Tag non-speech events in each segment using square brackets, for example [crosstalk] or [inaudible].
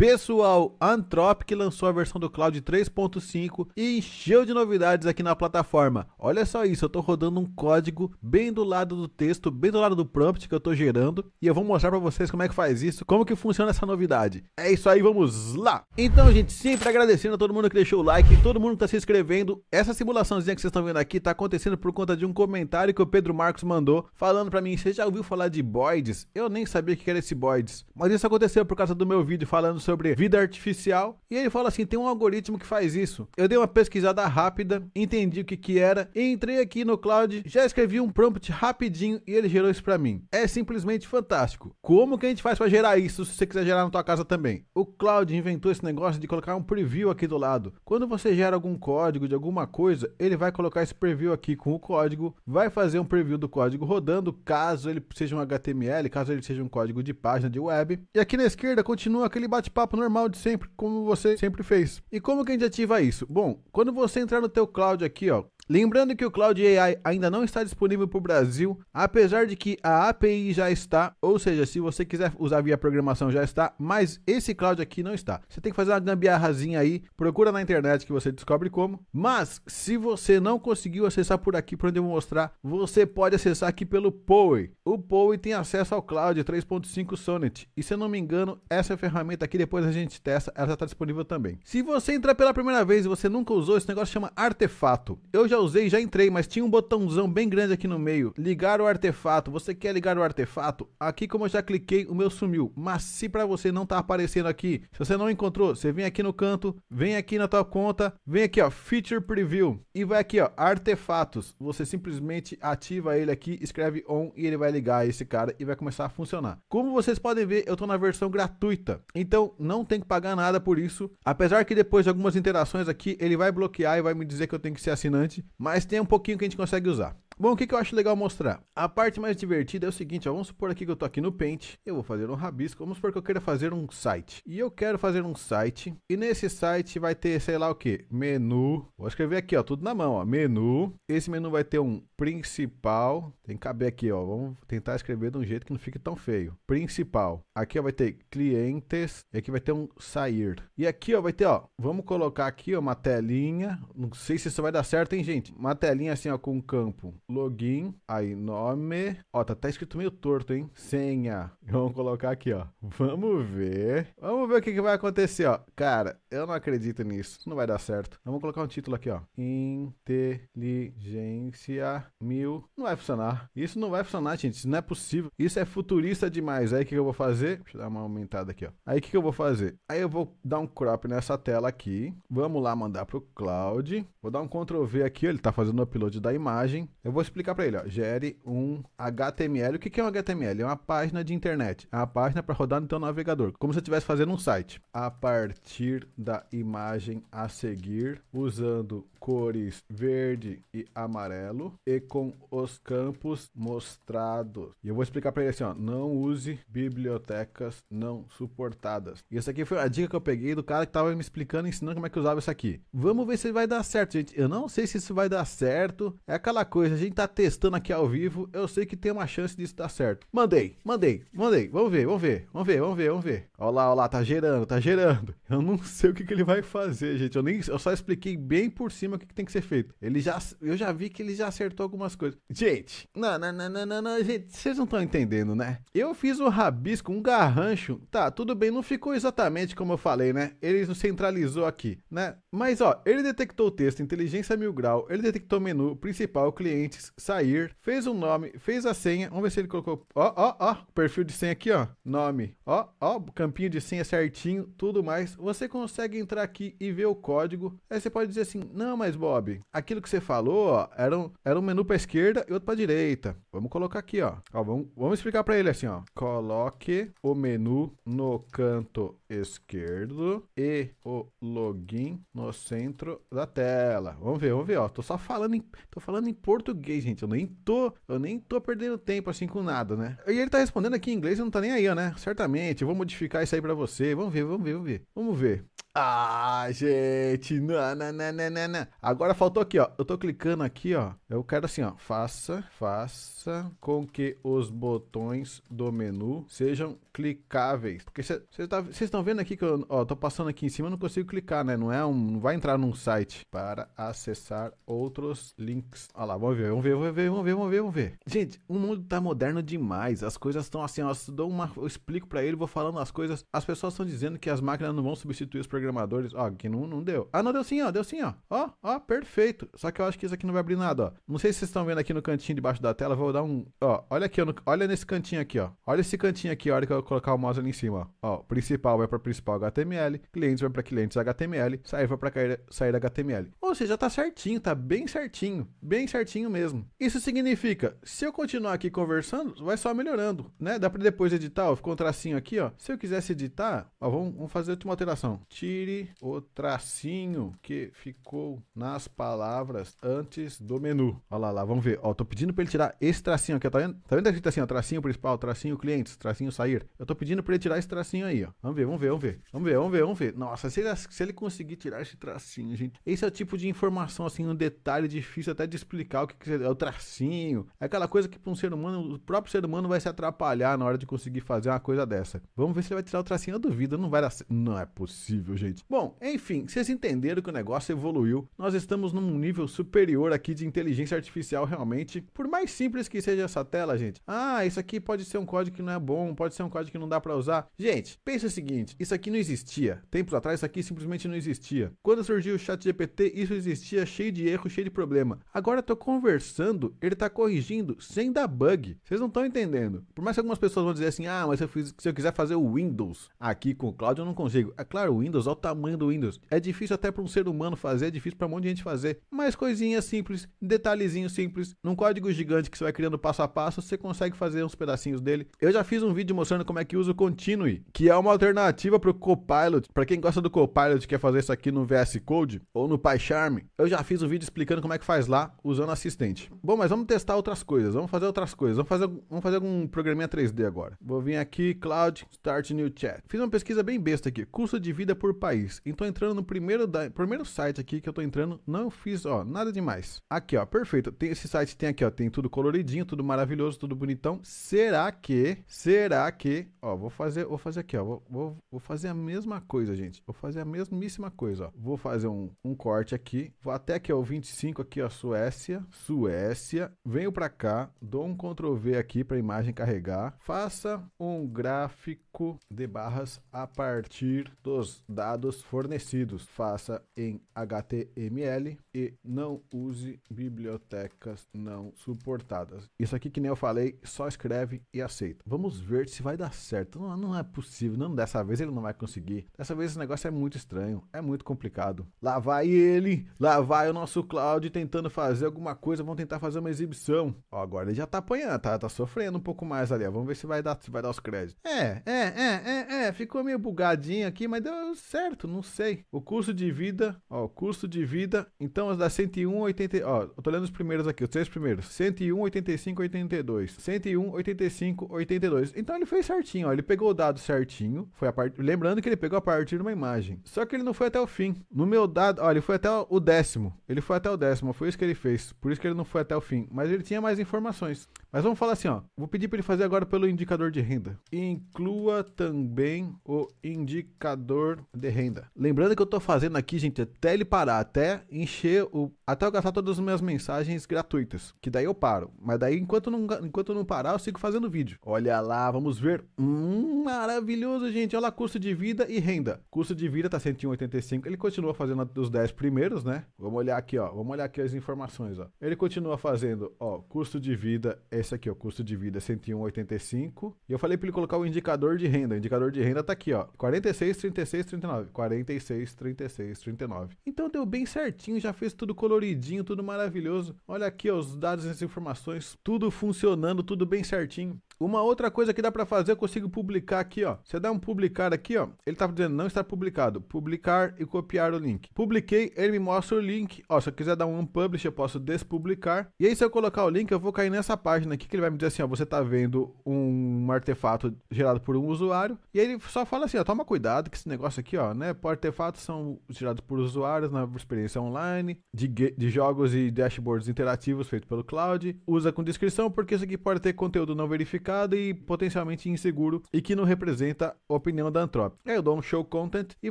Pessoal, Anthropic lançou a versão do Cloud 3.5 e encheu de novidades aqui na plataforma. Olha só isso, eu estou rodando um código bem do lado do texto, bem do lado do prompt que eu estou gerando, e eu vou mostrar para vocês como é que faz isso, como que funciona essa novidade. É isso aí, vamos lá! Então, gente, sempre agradecendo a todo mundo que deixou o like, todo mundo que está se inscrevendo. Essa simulaçãozinha que vocês estão vendo aqui está acontecendo por conta de um comentário que o Pedro Marcos mandou, falando para mim, você já ouviu falar de Boids? Eu nem sabia o que era esse Boids, mas isso aconteceu por causa do meu vídeo falando sobre sobre vida artificial. E ele fala assim: tem um algoritmo que faz isso. Eu dei uma pesquisada rápida, entendi o que, que era, entrei aqui no cloud, já escrevi um prompt rapidinho e ele gerou isso para mim. É simplesmente fantástico. Como que a gente faz para gerar isso se você quiser gerar na tua casa também? O cloud inventou esse negócio de colocar um preview aqui do lado. Quando você gera algum código de alguma coisa, ele vai colocar esse preview aqui com o código, vai fazer um preview do código rodando, caso ele seja um HTML, caso ele seja um código de página de web. E aqui na esquerda continua aquele bate-papo bate-papo normal de sempre, como você sempre fez. E como que a gente ativa isso? Bom, quando você entrar no teu cloud aqui, ó, Lembrando que o Cloud AI ainda não está disponível para o Brasil, apesar de que a API já está, ou seja, se você quiser usar via programação já está, mas esse cloud aqui não está. Você tem que fazer uma gambiarrazinha aí, procura na internet que você descobre como. Mas se você não conseguiu acessar por aqui, para onde eu vou mostrar, você pode acessar aqui pelo POE. O POE tem acesso ao Cloud 3.5 Sonnet. E se eu não me engano, essa ferramenta aqui, depois a gente testa, ela está disponível também. Se você entrar pela primeira vez e você nunca usou, esse negócio chama Artefato. Eu já usei, já entrei, mas tinha um botãozão bem grande aqui no meio. Ligar o artefato. Você quer ligar o artefato? Aqui, como eu já cliquei, o meu sumiu. Mas se para você não tá aparecendo aqui, se você não encontrou, você vem aqui no canto, vem aqui na tua conta, vem aqui, ó, Feature Preview. E vai aqui, ó, artefatos. Você simplesmente ativa ele aqui, escreve on e ele vai ligar esse cara e vai começar a funcionar. Como vocês podem ver, eu tô na versão gratuita. Então, não tem que pagar nada por isso. Apesar que depois de algumas interações aqui, ele vai bloquear e vai me dizer que eu tenho que ser assinante mas tem um pouquinho que a gente consegue usar. Bom, o que, que eu acho legal mostrar? A parte mais divertida é o seguinte, ó, vamos supor aqui que eu tô aqui no Paint, eu vou fazer um rabisco, vamos supor que eu queira fazer um site. E eu quero fazer um site, e nesse site vai ter, sei lá o que, menu, vou escrever aqui, ó, tudo na mão, ó, menu. Esse menu vai ter um principal, tem que caber aqui, ó, vamos tentar escrever de um jeito que não fique tão feio. Principal. Aqui, ó, vai ter clientes, e aqui vai ter um sair. E aqui, ó, vai ter, ó, vamos colocar aqui, ó, uma telinha, não sei se isso vai dar certo, hein, gente? Uma telinha assim, ó, com um campo login, aí nome. Ó, tá até escrito meio torto, hein? Senha. Vamos colocar aqui, ó. Vamos ver. Vamos ver o que, que vai acontecer, ó. Cara, eu não acredito nisso. Não vai dar certo. Vamos colocar um título aqui, ó. Inteligência mil. Não vai funcionar. Isso não vai funcionar, gente. Isso não é possível. Isso é futurista demais. Aí o que, que eu vou fazer? Deixa eu dar uma aumentada aqui, ó. Aí o que, que eu vou fazer? Aí eu vou dar um crop nessa tela aqui. Vamos lá mandar pro cloud. Vou dar um Ctrl V aqui. Ele tá fazendo o upload da imagem. Eu vou vou explicar para ele, ó. Gere um HTML. O que, é um HTML? É uma página de internet. É uma página para rodar no teu navegador. Como se você estivesse fazendo um site. A partir da imagem a seguir, usando cores verde e amarelo e com os campos mostrados. E eu vou explicar para ele assim, ó, não use bibliotecas não suportadas. E essa aqui foi a dica que eu peguei do cara que tava me explicando, ensinando como é que usava isso aqui. Vamos ver se vai dar certo, gente. Eu não sei se isso vai dar certo. É aquela coisa, a gente gente tá testando aqui ao vivo, eu sei que tem uma chance disso dar certo. Mandei, mandei, mandei. Vamos ver, vamos ver, vamos ver, vamos ver, vamos ver. Olha lá, olha lá, tá gerando, tá gerando. [laughs] Eu não sei o que, que ele vai fazer, gente. Eu, nem, eu só expliquei bem por cima o que, que tem que ser feito. Ele já, eu já vi que ele já acertou algumas coisas. Gente, não, não, não, não, não, não gente, vocês não estão entendendo, né? Eu fiz um rabisco, um garrancho. Tá, tudo bem, não ficou exatamente como eu falei, né? Ele centralizou aqui, né? Mas, ó, ele detectou o texto, inteligência mil grau, ele detectou menu, principal, cliente, clientes, sair, fez o um nome, fez a senha. Vamos ver se ele colocou. Ó, ó, ó, perfil de senha aqui, ó. Nome. Ó, ó, campinho de senha certinho, tudo mais. Você consegue entrar aqui e ver o código. Aí você pode dizer assim: não, mas Bob, aquilo que você falou, ó, era um, era um menu para esquerda e outro para direita. Vamos colocar aqui, ó. ó vamos, vamos explicar para ele assim, ó. Coloque o menu no canto esquerdo e o login no centro da tela. Vamos ver, vamos ver, ó. Tô só falando em, tô falando em português português, gente. Eu nem tô, eu nem tô perdendo tempo assim com nada, né? E ele tá respondendo aqui em inglês e não tá nem aí, né? Certamente, eu vou modificar isso aí pra você. Vamos ver, vamos ver, vamos ver. Vamos ver. Ah, gente, não, não, não, não, não, Agora faltou aqui, ó. Eu tô clicando aqui, ó. Eu quero assim, ó. Faça, faça com que os botões do menu sejam clicáveis. Porque vocês cê tá, estão vendo aqui que eu ó, tô passando aqui em cima, e não consigo clicar, né? Não é um, não vai entrar num site para acessar outros links. Olha lá, vamos ver vamos ver, vamos ver, vamos ver, vamos ver, vamos ver. Gente, o mundo tá moderno demais. As coisas estão assim, ó, eu, uma, eu explico para ele, vou falando as coisas. As pessoas estão dizendo que as máquinas não vão substituir os programadores. Ó, que não, não deu. Ah, não deu sim, ó, deu sim, ó. Ó, ó, perfeito. Só que eu acho que isso aqui não vai abrir nada, ó. Não sei se vocês estão vendo aqui no cantinho debaixo da tela, vou dar um, ó, olha aqui, no, olha nesse cantinho aqui, ó. Olha esse cantinho aqui, a hora que eu colocar o mouse ali em cima, ó. ó principal vai é para principal HTML, clientes vai para clientes HTML, sair vai para sair HTML. Ou seja, tá certinho, tá bem certinho, bem certinho mesmo mesmo. Isso significa, se eu continuar aqui conversando, vai só melhorando, né? Dá para depois editar, ó, ficou um tracinho aqui, ó. Se eu quisesse editar, ó, vamos, vamos fazer uma alteração. Tire o tracinho que ficou nas palavras antes do menu. Olha lá, lá, vamos ver. Ó, tô pedindo para ele tirar esse tracinho aqui, ó, tá vendo? Tá vendo que tá assim, ó, tracinho principal, tracinho clientes, tracinho sair? Eu tô pedindo para ele tirar esse tracinho aí, ó. Vamos ver, vamos ver, vamos ver. Vamos ver, vamos ver, vamos ver. Nossa, se ele, se ele conseguir tirar esse tracinho, gente. Esse é o tipo de informação, assim, um detalhe difícil até de explicar o que, que é o tracinho, é aquela coisa que para um ser humano, o próprio ser humano vai se atrapalhar na hora de conseguir fazer uma coisa dessa. Vamos ver se ele vai tirar o tracinho, eu duvido, não vai dar Não é possível, gente. Bom, enfim, vocês entenderam que o negócio evoluiu, nós estamos num nível superior aqui de inteligência artificial realmente, por mais simples que seja essa tela, gente. Ah, isso aqui pode ser um código que não é bom, pode ser um código que não dá para usar. Gente, pensa o seguinte, isso aqui não existia. Tempos atrás isso aqui simplesmente não existia. Quando surgiu o chat GPT, isso existia cheio de erro, cheio de problema. Agora eu tô conversando conversando, ele tá corrigindo sem dar bug. Vocês não estão entendendo. Por mais que algumas pessoas vão dizer assim, ah, mas se eu, fiz, se eu quiser fazer o Windows aqui com o Cloud, eu não consigo. É claro, o Windows, olha o tamanho do Windows. É difícil até para um ser humano fazer, é difícil para um monte de gente fazer. Mas coisinha simples, detalhezinho simples, num código gigante que você vai criando passo a passo, você consegue fazer uns pedacinhos dele. Eu já fiz um vídeo mostrando como é que usa o Continue, que é uma alternativa para o Copilot. Para quem gosta do Copilot e quer fazer isso aqui no VS Code ou no PyCharm, eu já fiz um vídeo explicando como é que faz lá usando assistente. Bom, mas vamos testar outras coisas, vamos fazer outras coisas, vamos fazer, vamos fazer algum programinha 3D agora. Vou vir aqui, Cloud, Start New Chat. Fiz uma pesquisa bem besta aqui, custo de vida por país. Então entrando no primeiro, da, primeiro site aqui que eu tô entrando, não fiz, ó, nada demais. Aqui, ó, perfeito. Tem, esse site tem aqui, ó, tem tudo coloridinho, tudo maravilhoso, tudo bonitão. Será que, será que, ó, vou fazer, vou fazer aqui, ó, vou, vou, vou fazer a mesma coisa, gente. Vou fazer a mesmíssima coisa, ó. Vou fazer um, um corte aqui, vou até aqui, ó, é o 25 aqui, ó, Suécia, Suécia Suécia. Venho para cá, dou um Ctrl V aqui para a imagem carregar. Faça um gráfico de barras a partir dos dados fornecidos. Faça em HTML e não use bibliotecas não suportadas. Isso aqui que nem eu falei, só escreve e aceita. Vamos ver se vai dar certo. Não, não é possível, não dessa vez ele não vai conseguir. Dessa vez esse negócio é muito estranho, é muito complicado. Lá vai ele, lá vai o nosso Cloud tentando fazer alguma coisa vão tentar fazer uma exibição. Ó, agora ele já tá apanhando, tá, tá sofrendo um pouco mais ali, ó. Vamos ver se vai dar, se vai dar os créditos. É, é, é, é, é. Ficou meio bugadinho aqui, mas deu certo, não sei. O custo de vida, ó, custo de vida. Então, dá 101, 80, ó, eu tô lendo os primeiros aqui, os três primeiros. 101, 85, 82. 101, 85, 82. Então, ele fez certinho, ó. Ele pegou o dado certinho. Foi a part... Lembrando que ele pegou a partir de uma imagem. Só que ele não foi até o fim. No meu dado, ó, ele foi até o décimo. Ele foi até o décimo, foi isso que ele fez. Por isso que ele não foi até o fim, mas ele tinha mais informações. Mas vamos falar assim, ó. Vou pedir para ele fazer agora pelo indicador de renda. Inclua também o indicador de renda. Lembrando que eu estou fazendo aqui, gente, até ele parar, até encher o, até eu gastar todas as minhas mensagens gratuitas, que daí eu paro. Mas daí enquanto não, enquanto não parar, eu sigo fazendo vídeo. Olha lá, vamos ver. Hum, maravilhoso, gente. Olha lá, custo de vida e renda. Custo de vida tá 185. Ele continua fazendo os 10 primeiros, né? Vamos olhar aqui, ó. Vamos olhar aqui as informações, ó. Ele continua fazendo, ó, custo de vida, esse aqui, ó, custo de vida 101,85. É e eu falei para ele colocar o indicador de renda. O indicador de renda tá aqui, ó, 46, 36, 39. 46, 36, 39. Então deu bem certinho, já fez tudo coloridinho, tudo maravilhoso. Olha aqui ó, os dados e as informações, tudo funcionando, tudo bem certinho. Uma outra coisa que dá para fazer, eu consigo publicar aqui, ó. Você dá um publicar aqui, ó. Ele tá dizendo não está publicado. Publicar e copiar o link. Publiquei, ele me mostra o link. Ó, se eu quiser dar um publish eu posso despublicar. E aí se eu colocar o link, eu vou cair nessa página aqui que ele vai me dizer assim, ó, você tá vendo um artefato gerado por um usuário. E aí ele só fala assim, ó, toma cuidado que esse negócio aqui, ó, né? Artefatos são gerados por usuários na experiência online, de, de jogos e dashboards interativos feitos pelo cloud. Usa com descrição porque isso aqui pode ter conteúdo não verificado complicado e potencialmente inseguro e que não representa a opinião da Antrop. Aí eu dou um show content e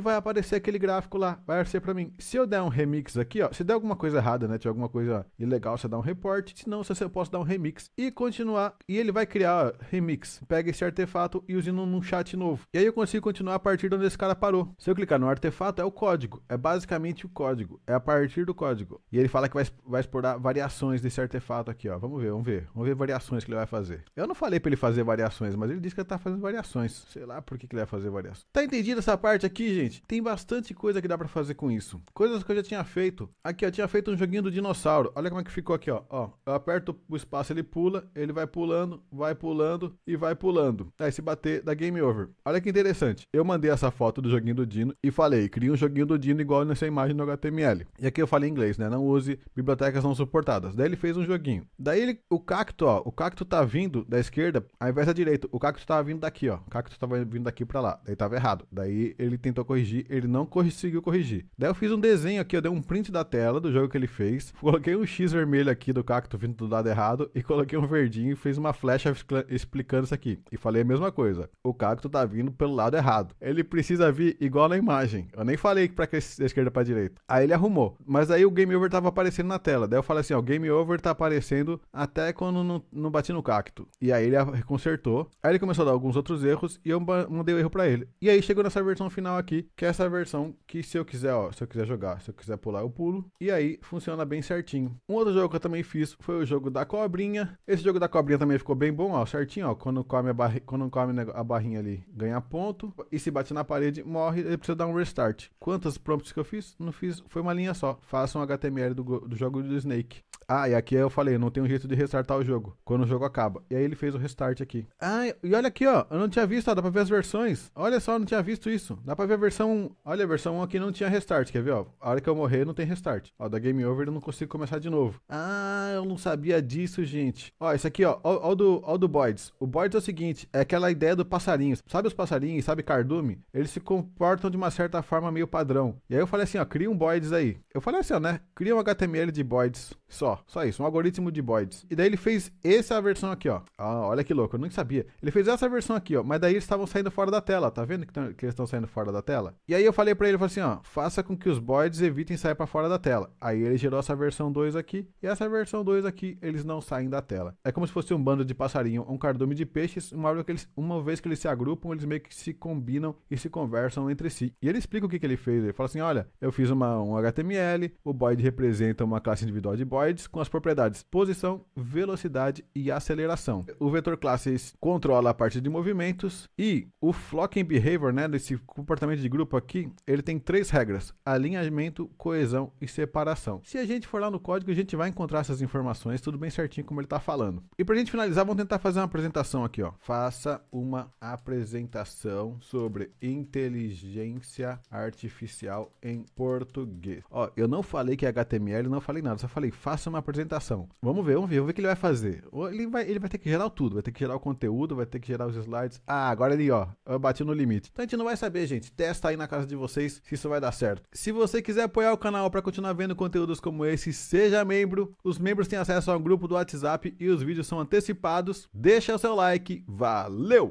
vai aparecer aquele gráfico lá, vai aparecer para mim. Se eu der um remix aqui, ó, se der alguma coisa errada, né, tiver alguma coisa ilegal, você dá um report, se não, eu posso dar um remix e continuar e ele vai criar ó, remix. Pega esse artefato e usa num chat novo. E aí eu consigo continuar a partir de onde esse cara parou. Se eu clicar no artefato, é o código. É basicamente o código. É a partir do código. E ele fala que vai, vai explorar variações desse artefato aqui, ó. Vamos ver, vamos ver. Vamos ver variações que ele vai fazer. Eu não falei pra ele fazer variações, mas ele disse que ele tá fazendo variações. Sei lá por que, que ele vai fazer variações. Tá entendido essa parte aqui, gente? Tem bastante coisa que dá para fazer com isso. Coisas que eu já tinha feito. Aqui, eu tinha feito um joguinho do dinossauro. Olha como é que ficou aqui, ó. ó eu aperto o espaço, ele pula, ele vai pulando, vai pulando e vai pulando. Aí tá, se bater, dá game over. Olha que interessante. Eu mandei essa foto do joguinho do Dino e falei, cria um joguinho do Dino igual nessa imagem no HTML. E aqui eu falei em inglês, né? Não use bibliotecas não suportadas. Daí ele fez um joguinho. Daí ele, o cacto, ó, o cacto tá vindo da esquerda esquerda, ao invés da direita, o cacto estava vindo daqui, ó. O cacto estava vindo daqui para lá. Daí estava errado. Daí ele tentou corrigir, ele não conseguiu corrigir. Daí eu fiz um desenho aqui, eu dei um print da tela do jogo que ele fez, coloquei um X vermelho aqui do cacto vindo do lado errado e coloquei um verdinho e fiz uma flecha explicando isso aqui. E falei a mesma coisa. O cacto tá vindo pelo lado errado. Ele precisa vir igual na imagem. Eu nem falei pra que da esquerda pra direita. Aí ele arrumou. Mas aí o game over tava aparecendo na tela. Daí eu falei assim, ó, game over tá aparecendo até quando não, não bati no cacto. E aí ele consertou. Aí ele começou a dar alguns outros erros e eu mandei o erro para ele. E aí chegou nessa versão final aqui, que é essa versão que se eu quiser, ó, se eu quiser jogar, se eu quiser pular, eu pulo. E aí funciona bem certinho. Um outro jogo que eu também fiz foi o jogo da cobrinha. Esse jogo da cobrinha também ficou bem bom, ó, certinho, ó. Quando come a, barri quando come a barrinha ali, ganha ponto. E se bate na parede, morre, ele precisa dar um restart. Quantas prompts que eu fiz? Não fiz, foi uma linha só. Faça um HTML do, do jogo do Snake. Ah, e aqui eu falei, não tem um jeito de restartar o jogo quando o jogo acaba. E aí ele fez o restart start aqui. Ah, e olha aqui, ó. Eu não tinha visto, ó. Dá pra ver as versões. Olha só, eu não tinha visto isso. Dá pra ver a versão Olha, a versão 1 aqui não tinha restart. Quer ver, ó? A hora que eu morrer não tem restart. Ó, da Game Over eu não consigo começar de novo. Ah, eu não sabia disso, gente. Ó, isso aqui, ó. Ó, ó do, ó do Boyds. O Boyds é o seguinte. É aquela ideia do passarinho. Sabe os passarinhos? Sabe cardume? Eles se comportam de uma certa forma meio padrão. E aí eu falei assim, ó. Cria um Boyds aí. Eu falei assim, ó, né? Cria um HTML de Boyds. Só. Só isso. Um algoritmo de Boyds. E daí ele fez essa versão aqui, ó. Ah, olha Olha que louco, eu nunca sabia. Ele fez essa versão aqui, ó. Mas daí eles estavam saindo fora da tela, tá vendo que, tão, que eles estão saindo fora da tela? E aí eu falei para ele, falei assim, ó, faça com que os boids evitem sair para fora da tela. Aí ele gerou essa versão 2 aqui, e essa versão 2 aqui, eles não saem da tela. É como se fosse um bando de passarinho, um cardume de peixes, uma vez que eles, uma vez que eles se agrupam, eles meio que se combinam e se conversam entre si. E ele explica o que, que ele fez, ele fala assim, olha, eu fiz uma, um HTML, o boid representa uma classe individual de boids com as propriedades posição, velocidade e aceleração. O vetor Classes controla a parte de movimentos e o Flocking Behavior, né, desse comportamento de grupo aqui, ele tem três regras: alinhamento, coesão e separação. Se a gente for lá no código, a gente vai encontrar essas informações, tudo bem certinho como ele está falando. E para a gente finalizar, vamos tentar fazer uma apresentação aqui, ó. Faça uma apresentação sobre inteligência artificial em português. Ó, eu não falei que é HTML, não falei nada, só falei faça uma apresentação. Vamos ver, vamos ver, vamos ver o que ele vai fazer. Ele vai, ele vai ter que gerar tudo, vai ter que gerar o conteúdo, vai ter que gerar os slides. Ah, agora ali, ó, eu bati no limite. Então a gente não vai saber, gente. Testa aí na casa de vocês se isso vai dar certo. Se você quiser apoiar o canal para continuar vendo conteúdos como esse, seja membro. Os membros têm acesso ao grupo do WhatsApp e os vídeos são antecipados. Deixa o seu like. Valeu!